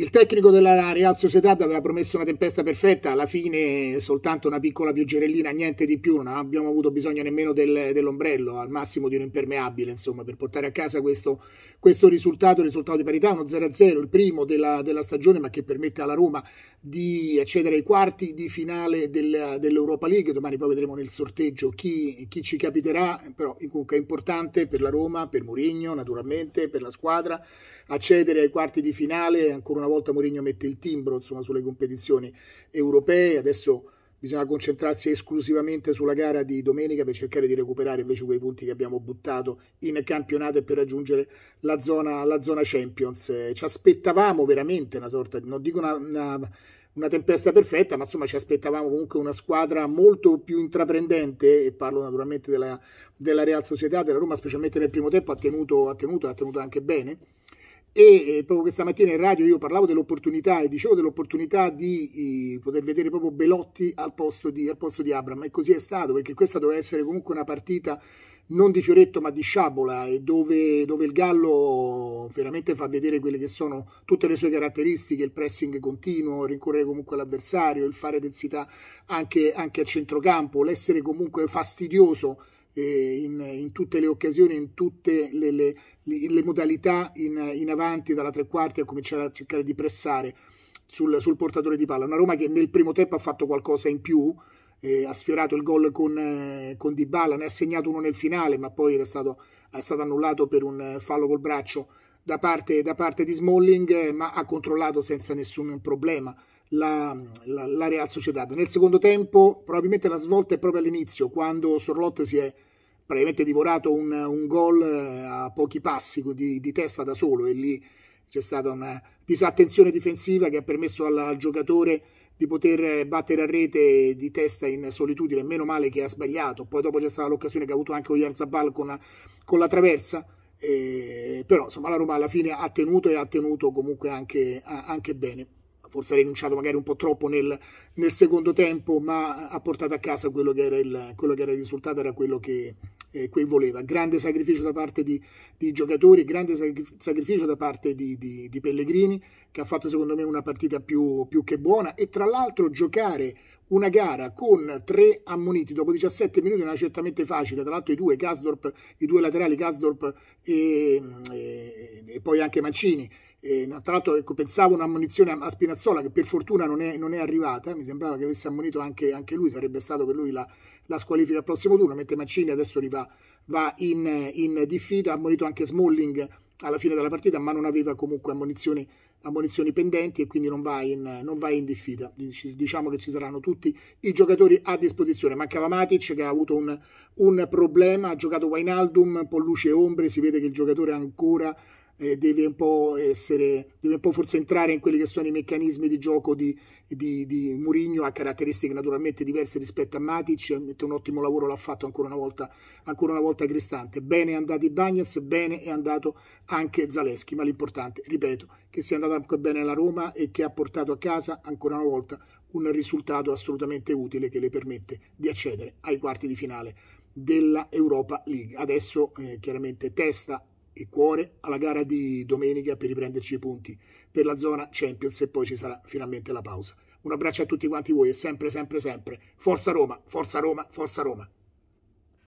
Il tecnico della Real Sociedad aveva promesso una tempesta perfetta, alla fine soltanto una piccola pioggerellina, niente di più, non abbiamo avuto bisogno nemmeno del, dell'ombrello, al massimo di un impermeabile, insomma, per portare a casa questo, questo risultato, risultato di parità, uno 0-0, il primo della, della, stagione, ma che permette alla Roma di accedere ai quarti di finale del, dell'Europa League, domani poi vedremo nel sorteggio chi, chi ci capiterà, però comunque è importante per la Roma, per Mourinho naturalmente, per la squadra, accedere ai quarti di finale, ancora una volta Mourinho mette il timbro insomma, sulle competizioni europee, adesso bisogna concentrarsi esclusivamente sulla gara di domenica per cercare di recuperare invece quei punti che abbiamo buttato in campionato e per raggiungere la zona, la zona Champions. Eh, ci aspettavamo veramente una sorta, non dico una, una, una, tempesta perfetta, ma insomma ci aspettavamo comunque una squadra molto più intraprendente e parlo naturalmente della, della Real Società, della Roma, specialmente nel primo tempo ha tenuto, ha tenuto, ha tenuto anche bene e eh, proprio questa mattina in radio io parlavo dell'opportunità e dicevo dell'opportunità di poter vedere proprio Belotti al posto, di, di Abram e così è stato perché questa doveva essere comunque una partita non di fioretto ma di sciabola e dove, dove, il Gallo veramente fa vedere quelle che sono tutte le sue caratteristiche, il pressing continuo, rincorrere comunque l'avversario, il fare densità anche, anche a centrocampo, l'essere comunque fastidioso eh, in, in, tutte le occasioni, in tutte le, le, le, le modalità in, in, avanti dalla tre quarti a cominciare a cercare di pressare sul, sul, portatore di palla. Una Roma che nel primo tempo ha fatto qualcosa in più, eh, ha sfiorato il gol con, eh, con Dybala, ne ha segnato uno nel finale, ma poi era stato, è stato annullato per un fallo col braccio da parte, da parte di Smalling, ma ha controllato senza nessun problema la, la, la, Real Sociedad. Nel secondo tempo probabilmente la svolta è proprio all'inizio, quando Sorlotte si è praticamente divorato un, un gol eh, a pochi passi di, di, testa da solo e lì c'è stata una disattenzione difensiva che ha permesso al, giocatore di poter eh, battere a rete di testa in solitudine, meno male che ha sbagliato, poi dopo c'è stata l'occasione che ha avuto anche Oyarzabal con, con la traversa, eh, però insomma la Roma alla fine ha tenuto e ha tenuto comunque anche, anche bene forse ha rinunciato magari un po' troppo nel, nel, secondo tempo, ma ha portato a casa quello che era il, che era il risultato, era quello che, eh, quei voleva. Grande sacrificio da parte di, di giocatori, grande sacrificio da parte di, di, di, Pellegrini, che ha fatto secondo me una partita più, più che buona. E tra l'altro giocare una gara con tre ammoniti dopo 17 minuti non era certamente facile. Tra l'altro i due, Gasdorp, i due laterali, Gasdorp e, e, e poi anche Mancini eh, tra l'altro ecco, pensavo un'ammonizione a Spinazzola che per fortuna non è, non è arrivata, eh. mi sembrava che avesse ammonito anche, anche, lui, sarebbe stato per lui la, la squalifica al prossimo turno, mentre Mancini adesso va, va in, in diffida, ha ammonito anche Smalling alla fine della partita, ma non aveva comunque ammonizioni, ammonizioni pendenti e quindi non va in, non va in diffida. Diciamo che ci saranno tutti i giocatori a disposizione. Mancava Matic che ha avuto un, un problema, ha giocato Wainaldum, Polluce e Ombre, si vede che il giocatore ancora eh, deve un po' essere, deve un po' forse entrare in quelli che sono i meccanismi di gioco di, di, di Murigno, ha caratteristiche naturalmente diverse rispetto a Matic, mette un ottimo lavoro, l'ha fatto ancora una volta, ancora una volta Cristante. Bene è andato Bagnez, bene è andato anche Zaleschi, ma l'importante, ripeto, che sia andata anche bene la Roma e che ha portato a casa ancora una volta un risultato assolutamente utile che le permette di accedere ai quarti di finale della Europa League. Adesso eh, chiaramente testa e cuore alla gara di domenica per riprenderci i punti per la zona Champions e poi ci sarà finalmente la pausa. Un abbraccio a tutti quanti voi e sempre, sempre, sempre. Forza Roma, forza Roma, forza Roma.